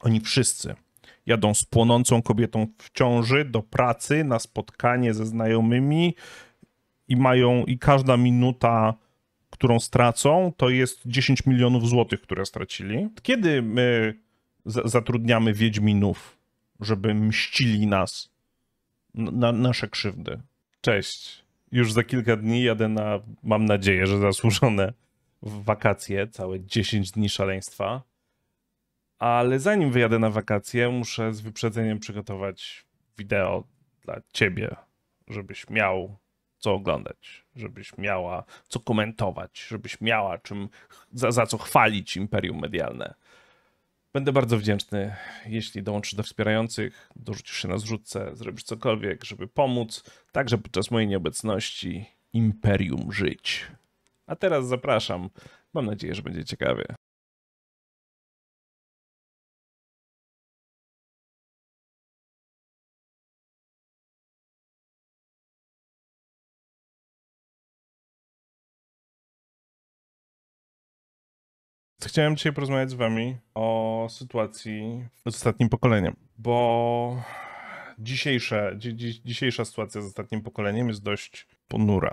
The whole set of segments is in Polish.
Oni wszyscy jadą z płonącą kobietą w ciąży do pracy, na spotkanie ze znajomymi i mają, i każda minuta, którą stracą, to jest 10 milionów złotych, które stracili. Kiedy my zatrudniamy Wiedźminów, żeby mścili nas na nasze krzywdy? Cześć. Już za kilka dni jadę na, mam nadzieję, że zasłużone wakacje, całe 10 dni szaleństwa ale zanim wyjadę na wakacje, muszę z wyprzedzeniem przygotować wideo dla ciebie, żebyś miał co oglądać, żebyś miała co komentować, żebyś miała czym, za, za co chwalić imperium medialne. Będę bardzo wdzięczny, jeśli dołączysz do wspierających, dorzucisz się na zrzutce, zrobisz cokolwiek, żeby pomóc, także podczas mojej nieobecności imperium żyć. A teraz zapraszam. Mam nadzieję, że będzie ciekawie. chciałem dzisiaj porozmawiać z wami o sytuacji z ostatnim pokoleniem, bo dzisiejsze, dzi, dzi, dzisiejsza sytuacja z ostatnim pokoleniem jest dość ponura.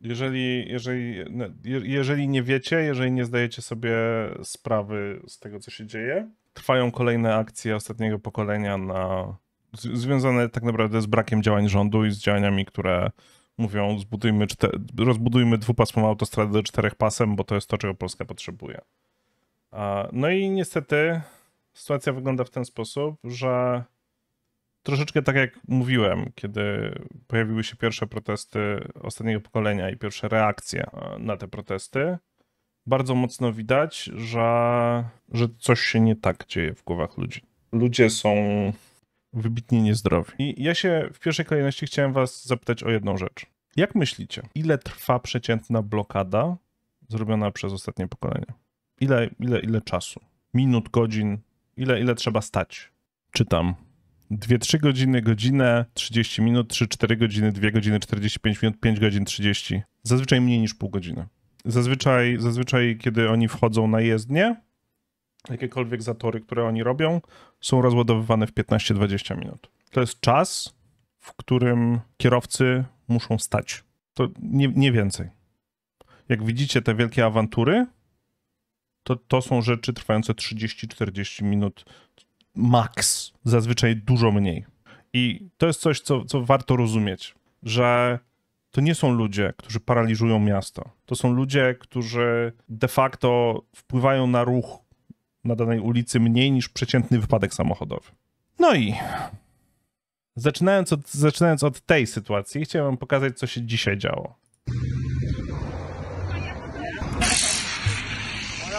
Jeżeli, jeżeli, no, jeżeli nie wiecie, jeżeli nie zdajecie sobie sprawy z tego, co się dzieje, trwają kolejne akcje ostatniego pokolenia na, z, związane tak naprawdę z brakiem działań rządu i z działaniami, które mówią zbudujmy czter- rozbudujmy dwupasmową autostradę czterech pasem, bo to jest to, czego Polska potrzebuje. No i niestety sytuacja wygląda w ten sposób, że troszeczkę tak jak mówiłem, kiedy pojawiły się pierwsze protesty ostatniego pokolenia i pierwsze reakcje na te protesty, bardzo mocno widać, że, że coś się nie tak dzieje w głowach ludzi. Ludzie są wybitnie niezdrowi. I ja się w pierwszej kolejności chciałem Was zapytać o jedną rzecz. Jak myślicie, ile trwa przeciętna blokada zrobiona przez ostatnie pokolenie? ile, ile, ile czasu? Minut, godzin? Ile, ile trzeba stać? Czytam. 2-3 godziny, godzinę, 30 minut, 3-4 godziny, 2 godziny, 45 minut, 5 godzin, 30. Zazwyczaj mniej niż pół godziny. Zazwyczaj, zazwyczaj kiedy oni wchodzą na jezdnię, jakiekolwiek zatory, które oni robią, są rozładowywane w 15-20 minut. To jest czas, w którym kierowcy muszą stać. To nie, nie więcej. Jak widzicie te wielkie awantury, to, to są rzeczy trwające 30-40 minut max, zazwyczaj dużo mniej. I to jest coś, co, co warto rozumieć, że to nie są ludzie, którzy paraliżują miasto. To są ludzie, którzy de facto wpływają na ruch na danej ulicy mniej niż przeciętny wypadek samochodowy. No i zaczynając od, zaczynając od tej sytuacji, chciałem pokazać, co się dzisiaj działo.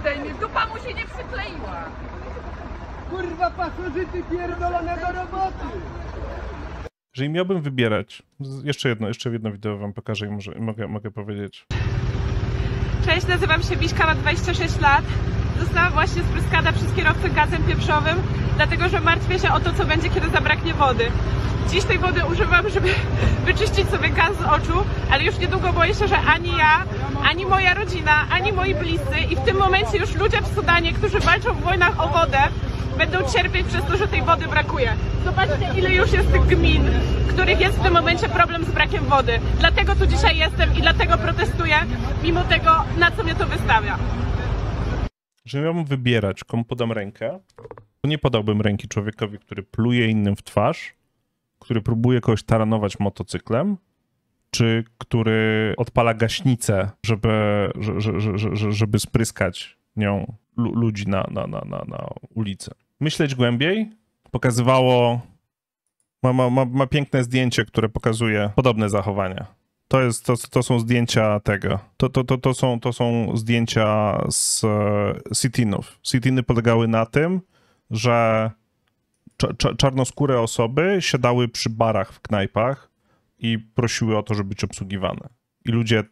zdejmie. Dupa mu się nie przykleiła. Kurwa pasożyty pierdolone do roboty. Jeżeli miałbym wybierać, jeszcze jedno, jeszcze jedno wideo wam pokażę i może, mogę, mogę powiedzieć. Cześć, nazywam się Biszka, mam 26 lat została właśnie spryskana przez kierowcę gazem pieprzowym, dlatego że martwię się o to, co będzie, kiedy zabraknie wody. Dziś tej wody używam, żeby wyczyścić sobie gaz z oczu, ale już niedługo boję się, że ani ja, ani moja rodzina, ani moi bliscy i w tym momencie już ludzie w Sudanie, którzy walczą w wojnach o wodę, będą cierpieć przez to, że tej wody brakuje. Zobaczcie, ile już jest tych gmin, których jest w tym momencie problem z brakiem wody. Dlatego tu dzisiaj jestem i dlatego protestuję, mimo tego, na co mnie to wystawia że miałbym wybierać, komu podam rękę, to nie podałbym ręki człowiekowi, który pluje innym w twarz, który próbuje kogoś taranować motocyklem, czy który odpala gaśnicę, żeby, żeby, spryskać nią ludzi na, na, na, na, na ulicy. Myśleć głębiej pokazywało. Ma, ma, ma, ma piękne zdjęcie, które pokazuje podobne zachowania to, jest, to, to są zdjęcia tego. To, to, to, to, są, to są zdjęcia z sitinów. E, Sitiny polegały na tym, że czarnoskóre osoby siadały przy barach w knajpach i prosiły o to, żeby być obsługiwane. I ludzie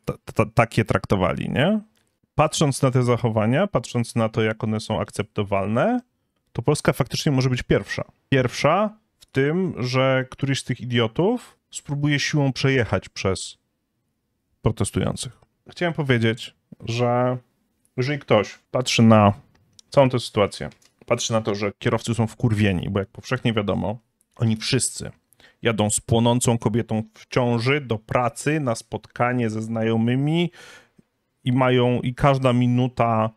takie traktowali, nie? Patrząc na te zachowania, patrząc na to, jak one są akceptowalne, to Polska faktycznie może być pierwsza. Pierwsza w tym, że któryś z tych idiotów spróbuje siłą przejechać przez protestujących. Chciałem powiedzieć, że jeżeli ktoś patrzy na całą tę sytuację, patrzy na to, że kierowcy są wkurwieni, bo jak powszechnie wiadomo, oni wszyscy jadą z płonącą kobietą w ciąży do pracy, na spotkanie ze znajomymi i mają, i każda minuta,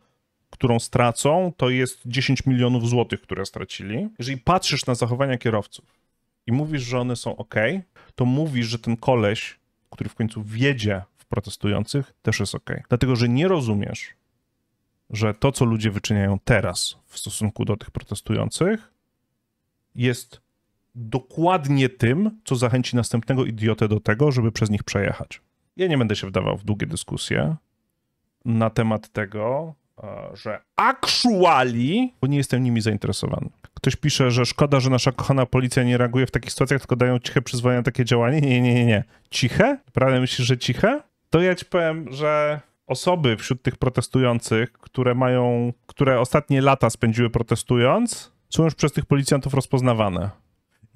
którą stracą, to jest 10 milionów złotych, które stracili. Jeżeli patrzysz na zachowania kierowców i mówisz, że one są ok, to mówisz, że ten koleś, który w końcu wjedzie protestujących, też jest ok. Dlatego, że nie rozumiesz, że to, co ludzie wyczyniają teraz w stosunku do tych protestujących, jest dokładnie tym, co zachęci następnego idiotę do tego, żeby przez nich przejechać. Ja nie będę się wdawał w długie dyskusje na temat tego, e, że actually, bo nie jestem nimi zainteresowany. Ktoś pisze, że szkoda, że nasza kochana policja nie reaguje w takich sytuacjach, tylko dają ciche przyzwolenia na takie działanie. Nie, nie, nie, nie. Ciche? Prawda myślisz, że ciche? to ja ci powiem, że osoby wśród tych protestujących, które mają, które ostatnie lata spędziły protestując, są już przez tych policjantów rozpoznawane.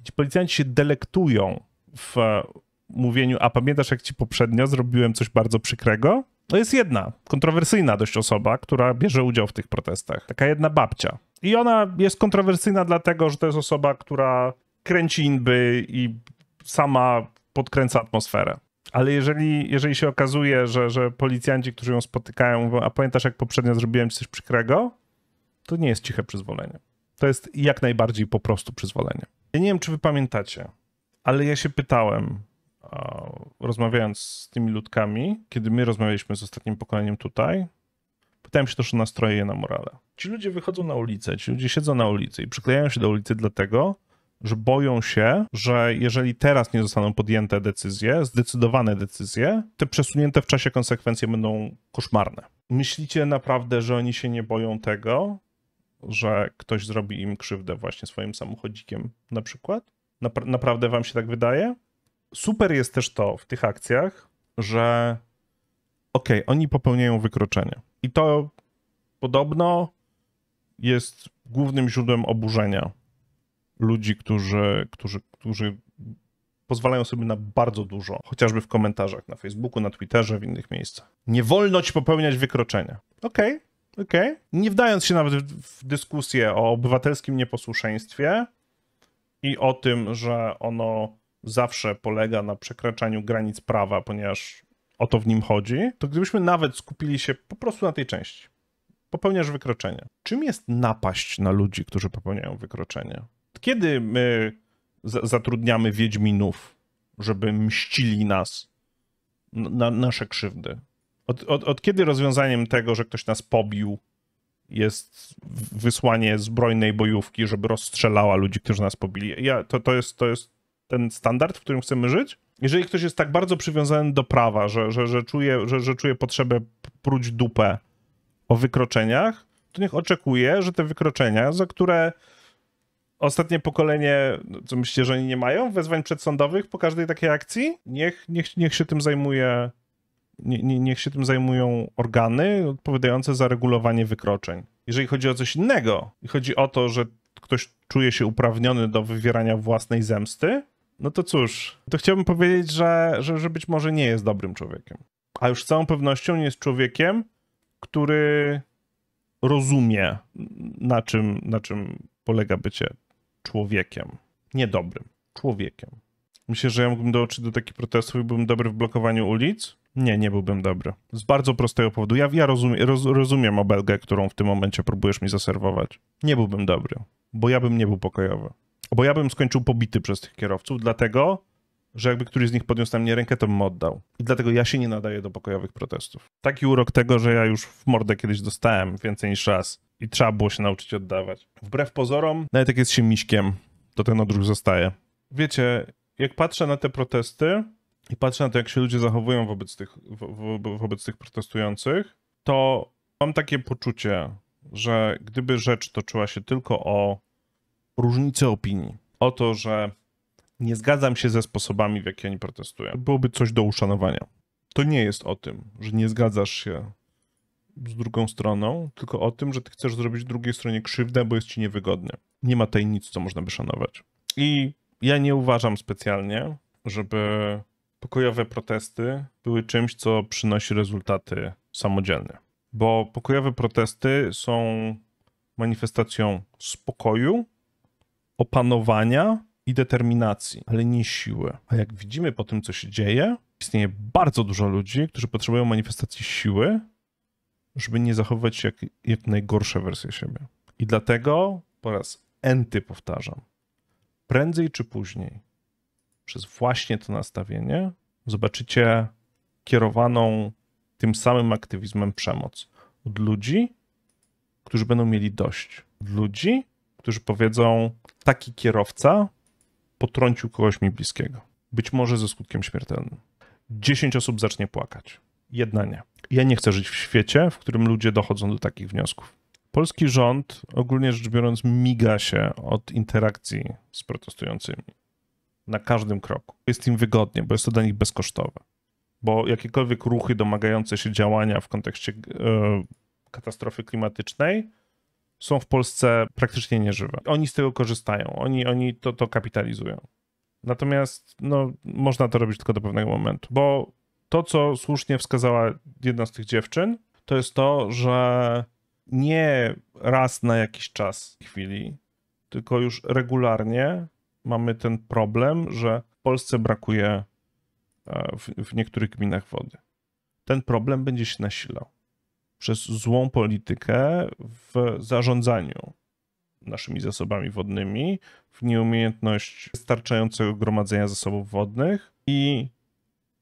Ci policjanci się delektują w e, mówieniu, a pamiętasz jak ci poprzednio zrobiłem coś bardzo przykrego? To no jest jedna, kontrowersyjna dość osoba, która bierze udział w tych protestach. Taka jedna babcia. I ona jest kontrowersyjna dlatego, że to jest osoba, która kręci inby i sama podkręca atmosferę. Ale jeżeli, jeżeli się okazuje, że, że policjanci, którzy ją spotykają, mówią, a pamiętasz jak poprzednio zrobiłem ci coś przykrego, to nie jest ciche przyzwolenie. To jest jak najbardziej po prostu przyzwolenie. Ja nie wiem, czy wy pamiętacie, ale ja się pytałem, rozmawiając z tymi ludkami, kiedy my rozmawialiśmy z ostatnim pokoleniem tutaj, pytałem się też o nastroje na morale. Ci ludzie wychodzą na ulicę, ci ludzie siedzą na ulicy i przyklejają się do ulicy dlatego, że boją się, że jeżeli teraz nie zostaną podjęte decyzje, zdecydowane decyzje, te przesunięte w czasie konsekwencje będą koszmarne. Myślicie naprawdę, że oni się nie boją tego, że ktoś zrobi im krzywdę właśnie swoim samochodzikiem na przykład? Napra naprawdę wam się tak wydaje? Super jest też to w tych akcjach, że okej, okay, oni popełniają wykroczenie. I to podobno jest głównym źródłem oburzenia ludzi, którzy, którzy, którzy pozwalają sobie na bardzo dużo, chociażby w komentarzach na Facebooku, na Twitterze, w innych miejscach. Nie wolno ci popełniać wykroczenia. Okej, okay. Okej. Okay. Nie wdając się nawet w dyskusję o obywatelskim nieposłuszeństwie i o tym, że ono zawsze polega na przekraczaniu granic prawa, ponieważ o to w nim chodzi, to gdybyśmy nawet skupili się po prostu na tej części. Popełniasz wykroczenie. Czym jest napaść na ludzi, którzy popełniają wykroczenie? kiedy my zatrudniamy Wiedźminów, żeby mścili nas na nasze krzywdy? Od, od, od kiedy rozwiązaniem tego, że ktoś nas pobił, jest wysłanie zbrojnej bojówki, żeby rozstrzelała ludzi, którzy nas pobili? Ja, to, to, jest, to jest ten standard, w którym chcemy żyć? Jeżeli ktoś jest tak bardzo przywiązany do prawa, że, że, że, czuje, że, że czuje potrzebę pruć dupę o wykroczeniach, to niech oczekuje, że te wykroczenia, za które ostatnie pokolenie, no, co myślicie, że oni nie mają wezwań przedsądowych po każdej takiej akcji? Niech, niech, niech się tym zajmuje, nie, niech się tym zajmują organy odpowiadające za regulowanie wykroczeń. Jeżeli chodzi o coś innego i chodzi o to, że ktoś czuje się uprawniony do wywierania własnej zemsty, no to cóż, to chciałbym powiedzieć, że, że, że być może nie jest dobrym człowiekiem. A już z całą pewnością nie jest człowiekiem, który rozumie, na czym, na czym polega bycie człowiekiem. Niedobrym. Człowiekiem. Myślę, że ja mógłbym dołączyć do takich protestów i byłbym dobry w blokowaniu ulic. Nie, nie byłbym dobry. Z bardzo prostego powodu. Ja, ja roz, rozumiem obelgę, którą w tym momencie próbujesz mi zaserwować. Nie byłbym dobry, bo ja bym nie był pokojowy. Bo ja bym skończył pobity przez tych kierowców, dlatego że jakby któryś z nich podniósł na mnie rękę, to bym oddał. I dlatego ja się nie nadaję do pokojowych protestów. Taki urok tego, że ja już w mordę kiedyś dostałem więcej niż raz i trzeba było się nauczyć oddawać. Wbrew pozorom, nawet jak jest się miśkiem, to ten odruch zostaje. Wiecie, jak patrzę na te protesty i patrzę na to, jak się ludzie zachowują wobec tych, wo, wo, wobec tych protestujących, to mam takie poczucie, że gdyby rzecz toczyła się tylko o różnicę opinii, o to, że nie zgadzam się ze sposobami, w jaki oni protestują. Byłoby coś do uszanowania. To nie jest o tym, że nie zgadzasz się z drugą stroną, tylko o tym, że ty chcesz zrobić drugiej stronie krzywdę, bo jest ci niewygodnie. Nie ma tej nic, co można by szanować. I ja nie uważam specjalnie, żeby pokojowe protesty były czymś, co przynosi rezultaty samodzielne. Bo pokojowe protesty są manifestacją spokoju, opanowania i determinacji, ale nie siły. A jak widzimy po tym, co się dzieje, istnieje bardzo dużo ludzi, którzy potrzebują manifestacji siły, żeby nie zachowywać jak, jak najgorsze wersje siebie. I dlatego po raz enty powtarzam, prędzej czy później, przez właśnie to nastawienie, zobaczycie kierowaną tym samym aktywizmem przemoc od ludzi, którzy będą mieli dość. Od ludzi, którzy powiedzą, taki kierowca potrącił kogoś mi bliskiego. Być może ze skutkiem śmiertelnym. 10 osób zacznie płakać. Jedna nie. Ja nie chcę żyć w świecie, w którym ludzie dochodzą do takich wniosków. Polski rząd, ogólnie rzecz biorąc, miga się od interakcji z protestującymi. Na każdym kroku. Jest im wygodnie, bo jest to dla nich bezkosztowe. Bo jakiekolwiek ruchy domagające się działania w kontekście yy, katastrofy klimatycznej są w Polsce praktycznie nieżywe. Oni z tego korzystają, oni, oni to, to kapitalizują. Natomiast no, można to robić tylko do pewnego momentu, bo to, co słusznie wskazała jedna z tych dziewczyn, to jest to, że nie raz na jakiś czas chwili, tylko już regularnie mamy ten problem, że w Polsce brakuje e, w, w niektórych gminach wody. Ten problem będzie się nasilał przez złą politykę w zarządzaniu naszymi zasobami wodnymi, w nieumiejętność wystarczającego gromadzenia zasobów wodnych. I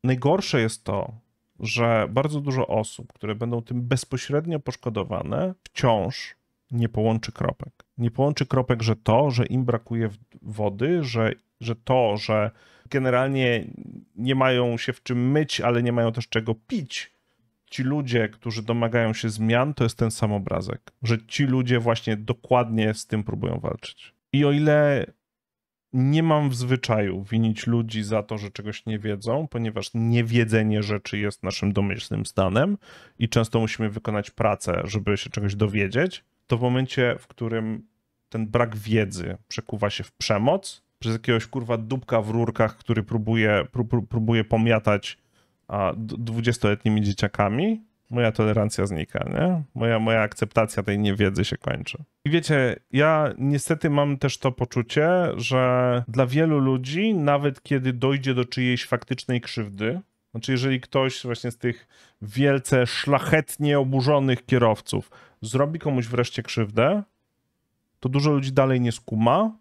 najgorsze jest to, że bardzo dużo osób, które będą tym bezpośrednio poszkodowane, wciąż nie połączy kropek. Nie połączy kropek, że to, że im brakuje wody, że, że to, że generalnie nie mają się w czym myć, ale nie mają też czego pić, ci ludzie, którzy domagają się zmian, to jest ten sam obrazek. Że ci ludzie właśnie dokładnie z tym próbują walczyć. I o ile nie mam w zwyczaju winić ludzi za to, że czegoś nie wiedzą, ponieważ niewiedzenie rzeczy jest naszym domyślnym stanem i często musimy wykonać pracę, żeby się czegoś dowiedzieć, to w momencie, w którym ten brak wiedzy przekuwa się w przemoc, przez jakiegoś kurwa dupka w rurkach, który próbuje, pró, próbuje pomiatać a dwudziestoletnimi dzieciakami, moja tolerancja znika, nie? Moja, moja akceptacja tej niewiedzy się kończy. I wiecie, ja niestety mam też to poczucie, że dla wielu ludzi, nawet kiedy dojdzie do czyjejś faktycznej krzywdy, znaczy jeżeli ktoś właśnie z tych wielce szlachetnie oburzonych kierowców zrobi komuś wreszcie krzywdę, to dużo ludzi dalej nie skuma,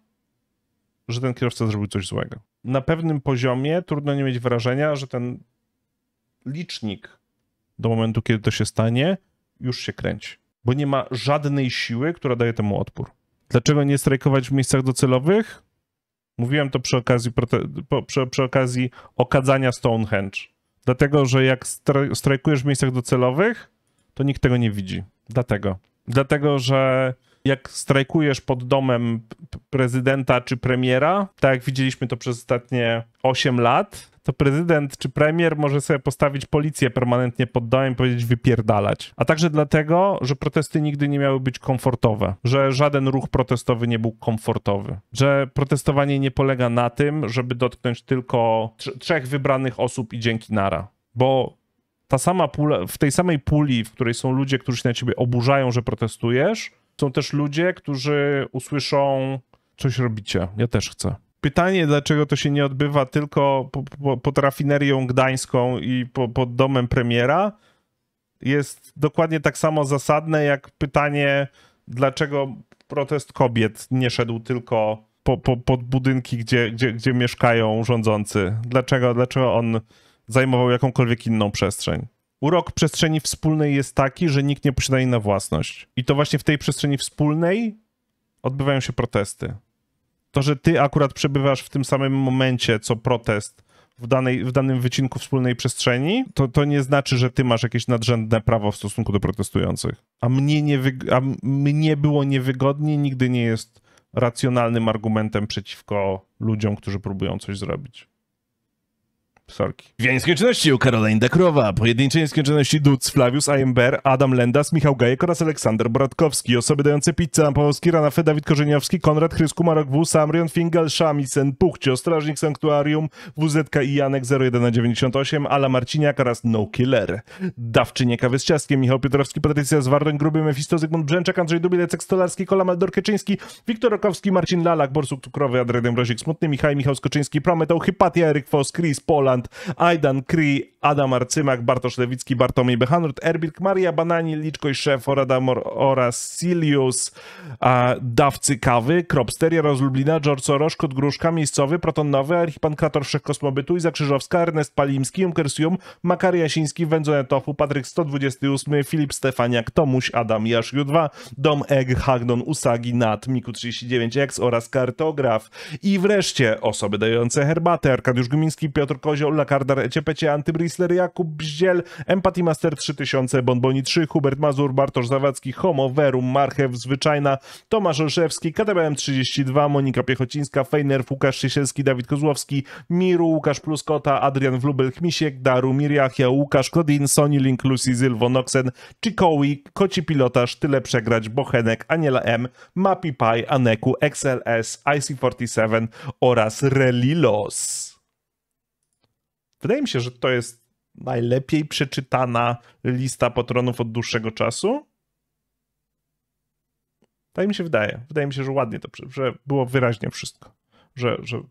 że ten kierowca zrobił coś złego. Na pewnym poziomie trudno nie mieć wrażenia, że ten licznik do momentu, kiedy to się stanie, już się kręci, bo nie ma żadnej siły, która daje temu odpór. Dlaczego nie strajkować w miejscach docelowych? Mówiłem to przy okazji, przy, przy okazji okadzania Stonehenge. Dlatego, że jak strajkujesz w miejscach docelowych, to nikt tego nie widzi. Dlatego. Dlatego, że jak strajkujesz pod domem prezydenta czy premiera, tak jak widzieliśmy to przez ostatnie 8 lat, to prezydent czy premier może sobie postawić policję permanentnie pod domem i powiedzieć wypierdalać. A także dlatego, że protesty nigdy nie miały być komfortowe, że żaden ruch protestowy nie był komfortowy, że protestowanie nie polega na tym, żeby dotknąć tylko tr trzech wybranych osób i dzięki nara. Bo ta sama pula, w tej samej puli, w której są ludzie, którzy się na ciebie oburzają, że protestujesz, są też ludzie, którzy usłyszą, coś robicie, ja też chcę. Pytanie, dlaczego to się nie odbywa tylko po, po, pod rafinerią gdańską i po, pod domem premiera, jest dokładnie tak samo zasadne jak pytanie, dlaczego protest kobiet nie szedł tylko po, po, pod budynki, gdzie, gdzie, gdzie mieszkają rządzący. Dlaczego, dlaczego on zajmował jakąkolwiek inną przestrzeń? Urok przestrzeni wspólnej jest taki, że nikt nie posiada jej na własność. I to właśnie w tej przestrzeni wspólnej odbywają się protesty. To, że ty akurat przebywasz w tym samym momencie, co protest w, danej, w danym wycinku wspólnej przestrzeni, to, to nie znaczy, że ty masz jakieś nadrzędne prawo w stosunku do protestujących. A mnie, nie a mnie było niewygodnie nigdy nie jest racjonalnym argumentem przeciwko ludziom, którzy próbują coś zrobić. Sorki. Dwie nieskończoności u Caroline Dekrowa, pojedyncze nieskończoności Dudz, Flavius, Aimber, Adam Lendas, Michał Gajek oraz Aleksander Bratkowski. Osoby dające pizzę Polski, Ranafy, Dawid Korzeniowski, Konrad Chrysku, Marok W, Samrion, Fingal, Szamisen, Puchcio, Strażnik Sanktuarium, WZK i Janek 0198, Ala Marciniak oraz No Killer. Dawczynie kawy z ciastkiem, Michał Piotrowski, Patrycja Zwardoń, Gruby, Mefisto, Zygmunt Brzęczak, Andrzej Dubiel, Dubielec, Stolarski, Kola Maldor Kieczyński, Wiktor Rokowski, Marcin Lalak, Borsuk Tukrowy, Adredem Mrozik, Smutny, Michał Michał Skoczyński, Prometał, Hypatia, Eryk Fos, Chris, Poland, Mutant, Aidan Kree, Adam Arcymak, Bartosz Lewicki, Bartomiej Bechanurt, Erbirk, Maria Banani, Liczkoj Szef, Oradamor oraz Silius, a, Dawcy Kawy, Kropsteria, Rozlublina, George Roszkot, Gruszka, Miejscowy, Proton Nowy, Archipankrator Wszechkosmobytu, Iza Krzyżowska, Ernest Palimski, Junkersium, Makar Jasiński, Wędzone Tofu, Patryk 128, Filip Stefaniak, Tomuś, Adam Jasz, Ju2, Dom Egg, Hagnon, Usagi, Nat, Miku39X oraz Kartograf i wreszcie osoby dające herbatę, Arkadiusz Gmiński, Piotr Kozio, Ulla Lakardar, Ciepecie, Antybrisler, Jakub Bździel, Empathy Master 3000, Bonboni 3, Hubert Mazur, Bartosz Zawadzki, Homo, Verum, Marchew, Zwyczajna, Tomasz Olszewski, KDBM 32, Monika Piechocińska, Fejner, Łukasz Ciesielski, Dawid Kozłowski, Miru, Łukasz Pluskota, Adrian Wlubel, Chmisiek, Daru, Miriachia, Łukasz Klodin, Sony Link, Lucy, Zylwo, Noxen, Chikowi, Koci Pilotaż, Tyle Przegrać, Bochenek, Aniela M, Mapi Pie, Aneku, XLS, IC47 oraz Relilos. Wydaje mi się, że to jest najlepiej przeczytana lista patronów od dłuższego czasu. Tak mi się wydaje. Wydaje mi się, że ładnie to, że było wyraźnie wszystko. Że, że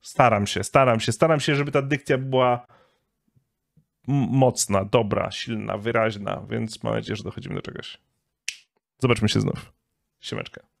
staram się, staram się, staram się, żeby ta dykcja była mocna, dobra, silna, wyraźna, więc mam nadzieję, że dochodzimy do czegoś. Zobaczmy się znów. Siemeczkę.